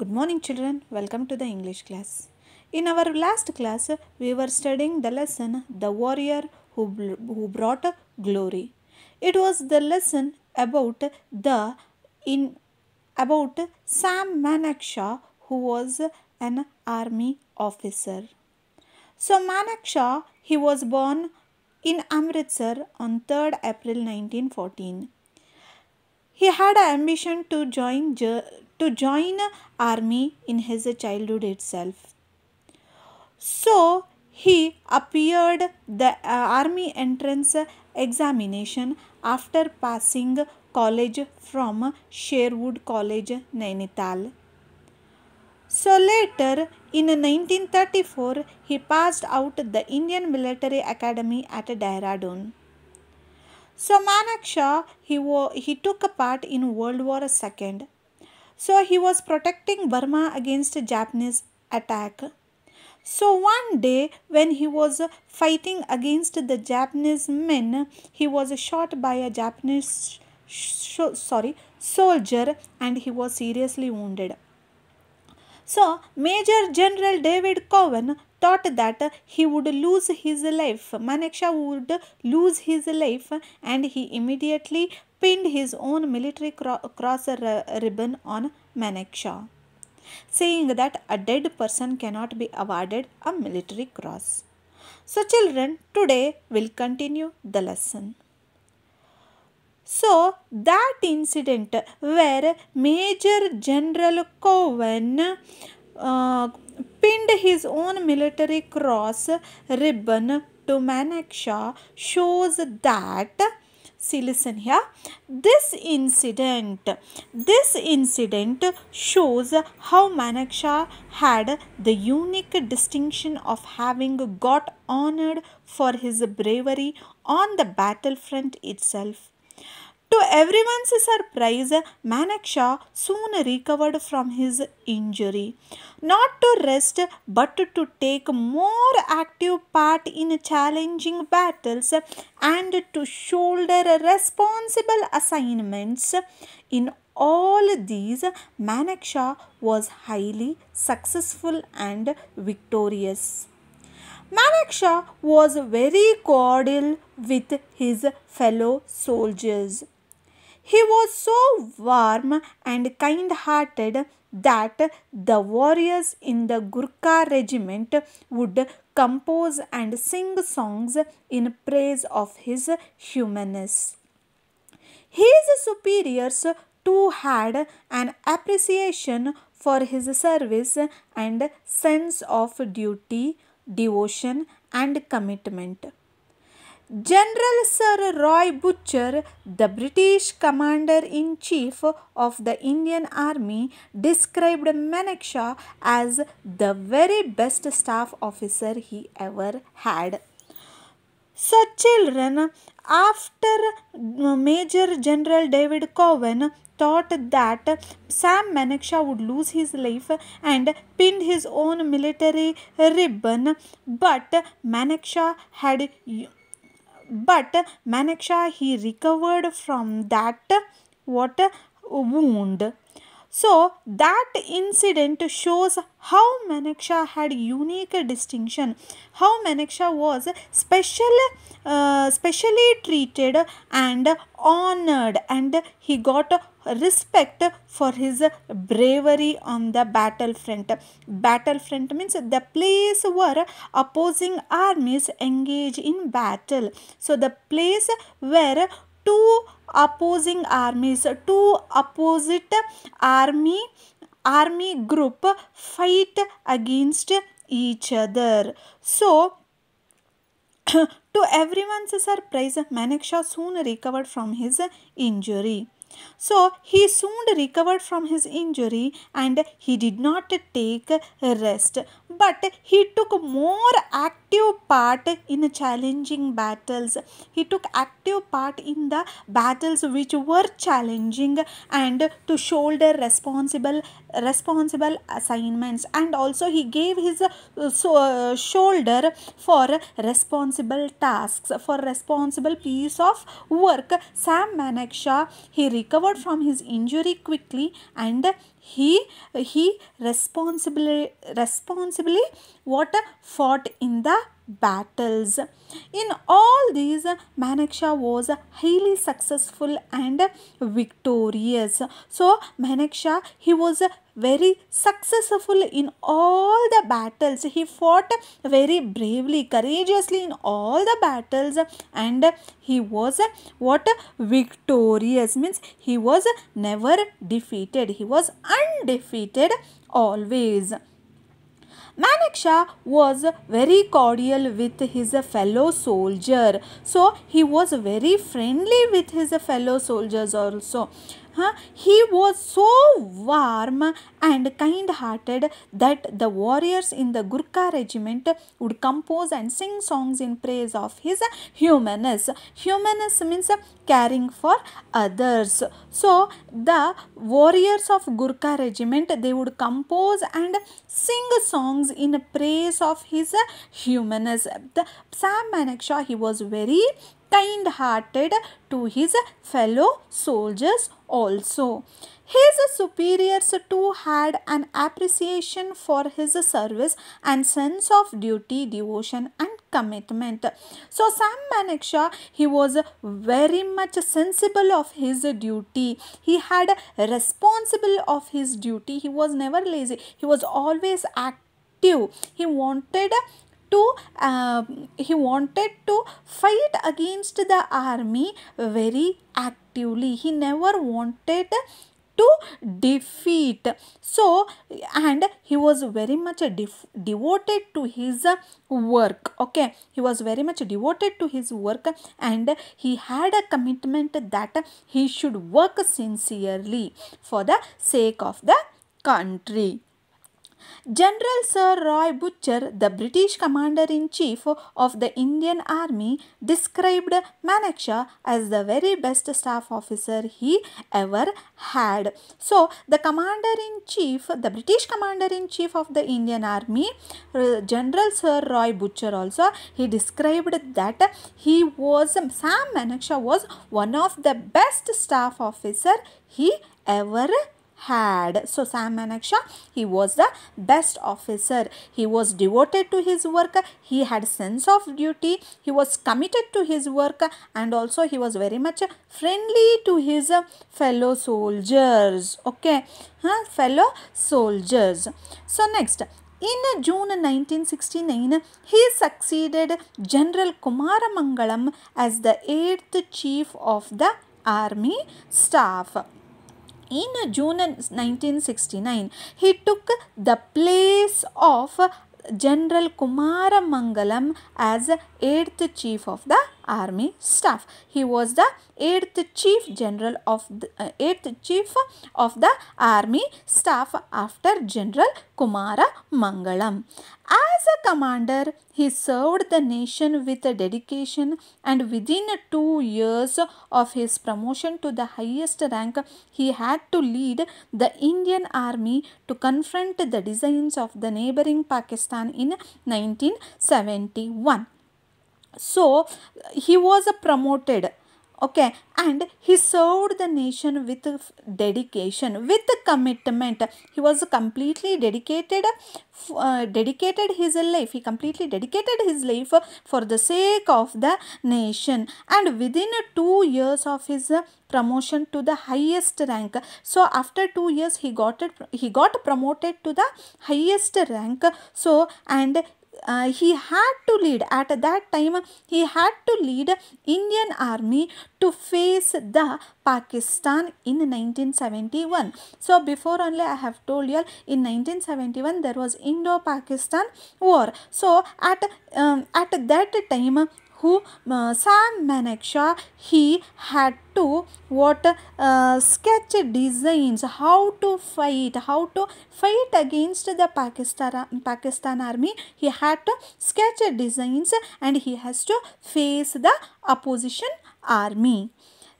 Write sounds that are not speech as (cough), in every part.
Good morning children, welcome to the English class. In our last class, we were studying the lesson The Warrior Who, who Brought Glory. It was the lesson about the in about Sam Manekshaw who was an army officer. So Manekshaw, he was born in Amritsar on 3rd April 1914. He had an ambition to join to join army in his childhood itself. So he appeared the uh, army entrance examination after passing college from Sherwood College, Nainital. So later, in 1934, he passed out the Indian Military Academy at Dehradun. So Manak Shah, he, he took part in World War II. So he was protecting Burma against Japanese attack. So one day when he was fighting against the Japanese men, he was shot by a Japanese sorry soldier and he was seriously wounded. So Major General David Cowan thought that he would lose his life. Manekshaw would lose his life and he immediately pinned his own military cro cross uh, ribbon on Manekshaw, saying that a dead person cannot be awarded a military cross. So, children, today we'll continue the lesson. So, that incident where Major General Cowan uh, pinned his own military cross ribbon to Manekshaw shows that see listen here this incident this incident shows how manekshaw had the unique distinction of having got honored for his bravery on the battlefront itself to everyone's surprise, Manekshaw soon recovered from his injury. Not to rest but to take more active part in challenging battles and to shoulder responsible assignments. In all these, Manekshaw was highly successful and victorious. Manekshaw was very cordial with his fellow soldiers. He was so warm and kind hearted that the warriors in the Gurkha regiment would compose and sing songs in praise of his humanness. His superiors too had an appreciation for his service and sense of duty, devotion, and commitment. General Sir Roy Butcher, the British commander in chief of the Indian Army, described Manekshaw as the very best staff officer he ever had. So, children, after uh, Major General David Cowan thought that Sam Manekshaw would lose his life and pinned his own military ribbon, but Manekshaw had but Manekshaw he recovered from that what wound so that incident shows how Manekshaw had unique distinction, how Manekshaw was special, uh, specially treated and honored and he got respect for his bravery on the battlefront. Battlefront means the place where opposing armies engage in battle. So the place where two opposing armies two opposite army army group fight against each other so (coughs) to everyone's surprise, Manekshaw soon recovered from his injury. So he soon recovered from his injury and he did not take rest, but he took more active part in challenging battles. He took active part in the battles which were challenging and to shoulder responsible responsible assignments and also he gave his uh, so, uh, shoulder for responsible tasks for responsible piece of work sam manekshaw he recovered from his injury quickly and he he responsibly responsibly what fought in the battles. In all these, Manekshaw was highly successful and victorious. So, Manekshaw, he was very successful in all the battles. He fought very bravely, courageously in all the battles and he was what? Victorious means he was never defeated. He was undefeated always. Manekshaw was very cordial with his fellow soldier. So he was very friendly with his fellow soldiers also. Huh? He was so warm and kind hearted that the warriors in the Gurkha regiment would compose and sing songs in praise of his humanness. Humanness means caring for others. So, the warriors of Gurkha regiment they would compose and sing songs in praise of his humanness. The Sam Manekshaw he was very kind-hearted to his fellow soldiers also. His superiors too had an appreciation for his service and sense of duty, devotion and commitment. So Sam Manekshaw, he was very much sensible of his duty. He had responsible of his duty. He was never lazy. He was always active. He wanted to uh, he wanted to fight against the army very actively he never wanted to defeat so and he was very much devoted to his work okay he was very much devoted to his work and he had a commitment that he should work sincerely for the sake of the country General Sir Roy Butcher, the British Commander-in-Chief of the Indian Army, described Manekshaw as the very best staff officer he ever had. So, the Commander-in-Chief, the British Commander-in-Chief of the Indian Army, uh, General Sir Roy Butcher also, he described that he was, Sam Manekshaw was one of the best staff officer he ever had. So Sam Manekshaw, he was the best officer. He was devoted to his work. He had sense of duty. He was committed to his work and also he was very much friendly to his fellow soldiers. Okay, huh? fellow soldiers. So next, in June 1969, he succeeded General Kumaramangalam as the 8th Chief of the Army Staff in June 1969, he took the place of General Kumaramangalam as 8th Chief of the army staff. He was the 8th chief general of the uh, 8th chief of the army staff after General Kumara Mangalam. As a commander, he served the nation with dedication and within two years of his promotion to the highest rank, he had to lead the Indian army to confront the designs of the neighboring Pakistan in 1971. So he was a promoted okay and he served the nation with dedication with commitment he was completely dedicated uh, dedicated his life he completely dedicated his life for the sake of the nation and within 2 years of his promotion to the highest rank so after 2 years he got it he got promoted to the highest rank so and uh, he had to lead at that time he had to lead indian army to face the pakistan in 1971 so before only i have told you in 1971 there was indo pakistan war so at um, at that time who uh, Sam Manekshaw he had to what uh, sketch designs how to fight how to fight against the Pakistan Pakistan army he had to sketch designs and he has to face the opposition army.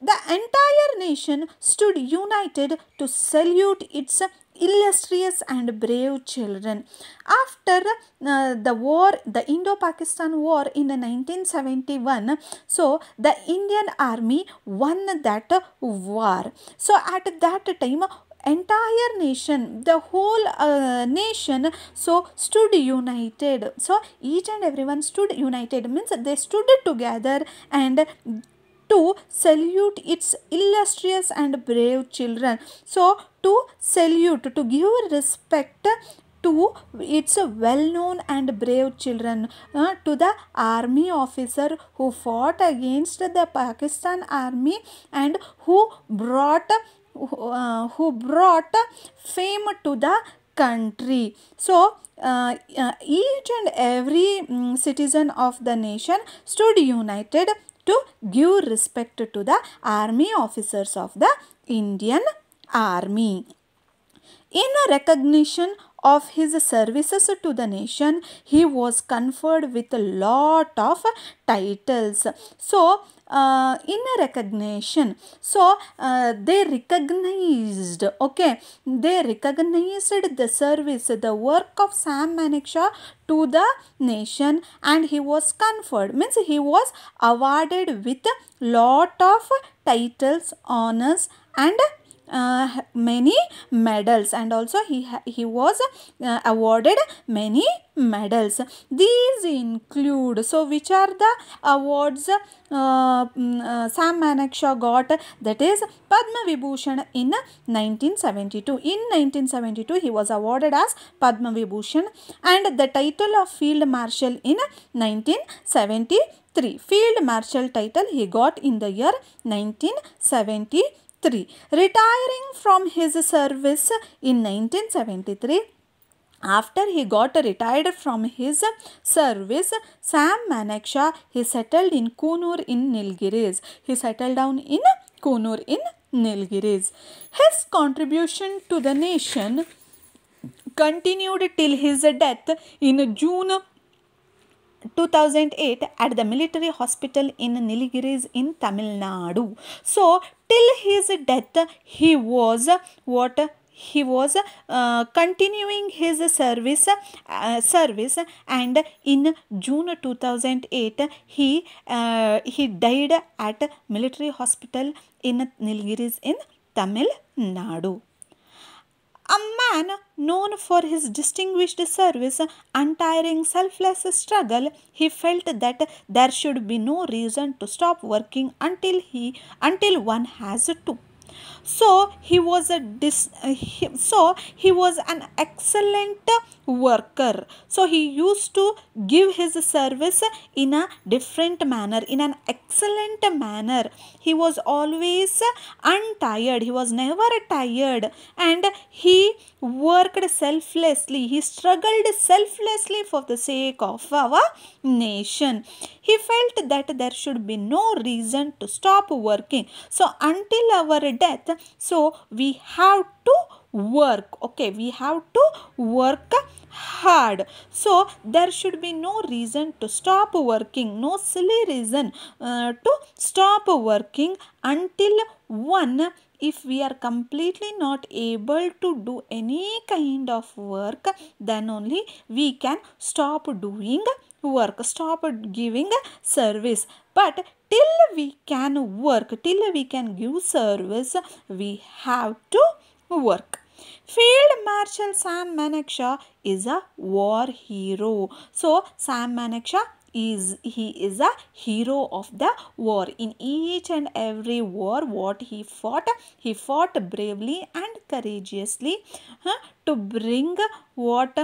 The entire nation stood united to salute its illustrious and brave children. After uh, the war, the Indo-Pakistan war in 1971, so the Indian army won that war. So at that time, entire nation, the whole uh, nation, so stood united. So each and everyone stood united means they stood together and to salute its illustrious and brave children. So, to salute, to give respect to its well-known and brave children uh, to the army officer who fought against the Pakistan army and who brought uh, who brought fame to the country. So uh, uh each and every um, citizen of the nation stood united to give respect to the army officers of the Indian Army. In recognition of his services to the nation, he was conferred with a lot of titles. So, uh, in a recognition so uh, they recognized okay they recognized the service the work of sam manekshaw to the nation and he was conferred means he was awarded with lot of titles honors and uh, many medals and also he, he was uh, awarded many medals. These include, so which are the awards uh, mm, uh Sam Manekshaw got that is Padma Vibhushan in 1972. In 1972 he was awarded as Padma Vibhushan and the title of Field Marshal in 1973. Field Marshal title he got in the year 1973. 3. Retiring from his service in 1973, after he got retired from his service, Sam Manekshaw, he settled in Kunur in Nilgiris. He settled down in Kunur in Nilgiris. His contribution to the nation continued till his death in June 2008 at the military hospital in Niligiris in Tamil Nadu. So till his death he was what he was uh, continuing his service uh, service and in June 2008 he uh, he died at military hospital in Nilgiris in Tamil Nadu. Um, man known for his distinguished service, untiring selfless struggle, he felt that there should be no reason to stop working until he until one has to so he was a dis, uh, he, so he was an excellent worker so he used to give his service in a different manner in an excellent manner he was always untired he was never tired and he worked selflessly he struggled selflessly for the sake of our nation he felt that there should be no reason to stop working so until our death so we have to work okay we have to work hard so there should be no reason to stop working no silly reason uh, to stop working until one if we are completely not able to do any kind of work then only we can stop doing work stopped giving service but till we can work till we can give service we have to work Field Marshal Sam Manekshaw is a war hero. So Sam Manekshaw is he is a hero of the war in each and every war what he fought he fought bravely and courageously huh, to bring what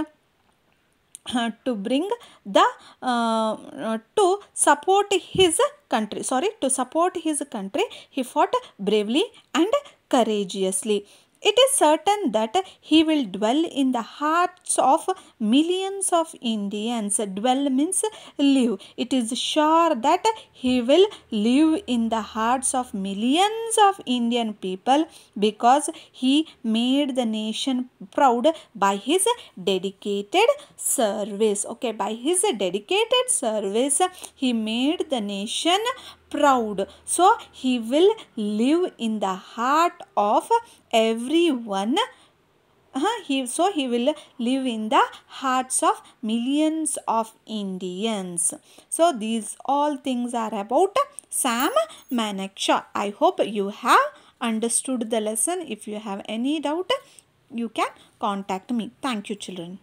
uh, to bring the uh, to support his country sorry to support his country he fought bravely and courageously it is certain that he will dwell in the hearts of millions of Indians. Dwell means live. It is sure that he will live in the hearts of millions of Indian people because he made the nation proud by his dedicated service. Okay, by his dedicated service, he made the nation proud. So he will live in the heart of everyone. Uh, he, so he will live in the hearts of millions of Indians. So these all things are about Sam Manekshaw. I hope you have understood the lesson. If you have any doubt, you can contact me. Thank you children.